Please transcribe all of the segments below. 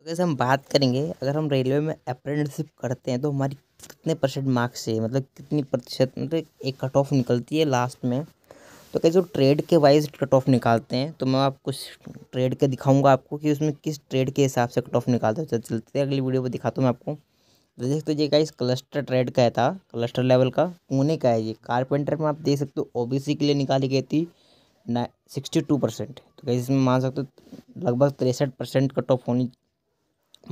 तो कैसे हम बात करेंगे अगर हम रेलवे में अप्रेंटिसिप करते हैं तो हमारी कितने परसेंट मार्क्स है मतलब कितनी प्रतिशत मतलब एक कट ऑफ निकलती है लास्ट में तो कैसे वो ट्रेड के वाइज कट ऑफ निकालते हैं तो मैं आपको ट्रेड के दिखाऊंगा आपको कि उसमें किस ट्रेड के हिसाब से कट ऑफ निकालते हैं तो चलते अगली वीडियो में दिखाता हूँ मैं आपको तो देख तो ये इस क्लस्टर ट्रेड का था क्लस्टर लेवल का पुणे का है ये कारपेंटर में आप देख सकते हो ओ के लिए निकाली गई थी ना सिक्सटी टू परसेंट तो कैसे इसमें मान सकते हो लगभग तिरसठ परसेंट कट ऑफ होनी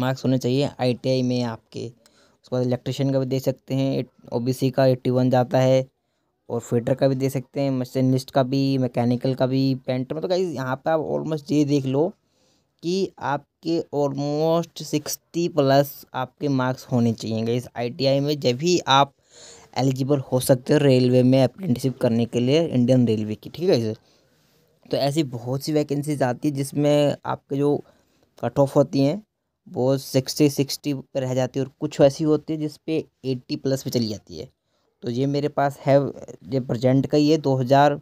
मार्क्स होने चाहिए आईटीआई में आपके उसके बाद इलेक्ट्रिशियन का भी दे सकते हैं ओबीसी का एट्टी वन जाता है और फिटर का भी दे सकते हैं मशीनिस्ट का भी मैकेनिकल का भी पेंटर मतलब कहीं यहाँ पर आप ऑलमोस्ट ये देख लो कि आपके ऑलमोस्ट सिक्सटी प्लस आपके मार्क्स होने चाहिए गाइज आईटीआई में जब भी आप एलिजिबल हो सकते हो रेलवे में अप्रेंटिसिप करने के लिए इंडियन रेलवे की ठीक है सर तो ऐसी बहुत सी वैकेंसीज आती है जिसमें आपके जो कट ऑफ होती हैं वो सिक्सटी सिक्सटी पे रह जाती है और कुछ ऐसी होती है जिस एट्टी प्लस पे चली जाती है तो ये मेरे पास है ये प्रजेंट का ये दो हज़ार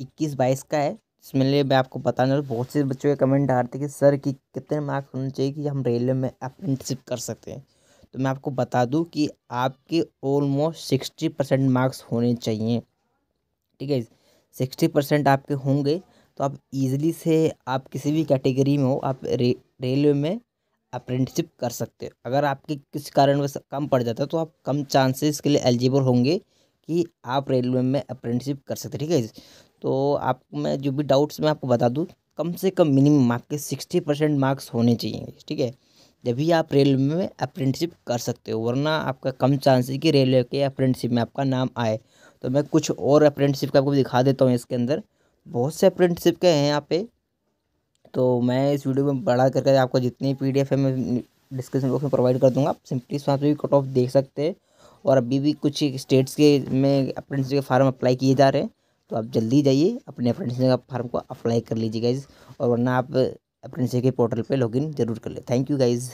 इक्कीस बाईस का है इसमें लिए मैं आपको दूँ बहुत से बच्चों के कमेंट आ रहे थे कि सर कि कितने मार्क्स होने चाहिए कि हम रेलवे में अप्रेंटिसशिप कर सकते हैं तो मैं आपको बता दूँ कि आपके ऑलमोस्ट सिक्सटी परसेंट मार्क्स होने चाहिए ठीक है सिक्सटी परसेंट आपके होंगे तो आप इजीली से आप किसी भी कैटेगरी में हो आप रे रेलवे में अप्रेंटिसिप कर सकते हो अगर आपके किस कारण वैसे कम पड़ जाता है तो आप कम चांसेस के लिए एलिजिबल होंगे कि आप रेलवे में अप्रेंटिसिप कर सकते ठीक है तो आप मैं जो भी डाउट्स मैं आपको बता दूँ कम से कम मिनिमम आपके सिक्सटी परसेंट मार्क्स होने चाहिए ठीक है जब भी आप रेलवे में अप्रेंटिसिप कर सकते हो वरना आपका कम चांस है कि रेलवे के अप्रेंटिसिप में आपका नाम आए तो मैं कुछ और अप्रेंटिसिप का आपको दिखा देता हूँ इसके अंदर बहुत से अप्रेंटिसिप के हैं यहाँ पे तो मैं इस वीडियो में बढ़ा करके आपको जितनी पी है मैं डिस्क्रिप्शन बॉक्स में प्रोवाइड कर दूँगा आप सिंपली पर भी कट ऑफ देख सकते हैं और अभी भी कुछ स्टेट्स के में अप्रेंटिस के फार्म अप्लाई किए जा रहे हैं तो आप जल्दी जाइए अपने अप्रेंटिस का फार्म को अप्लाई कर लीजिए गाइज और वरना आप अप्रेंटिस के पोर्टल पे लॉगिन जरूर कर ले थैंक यू गाइज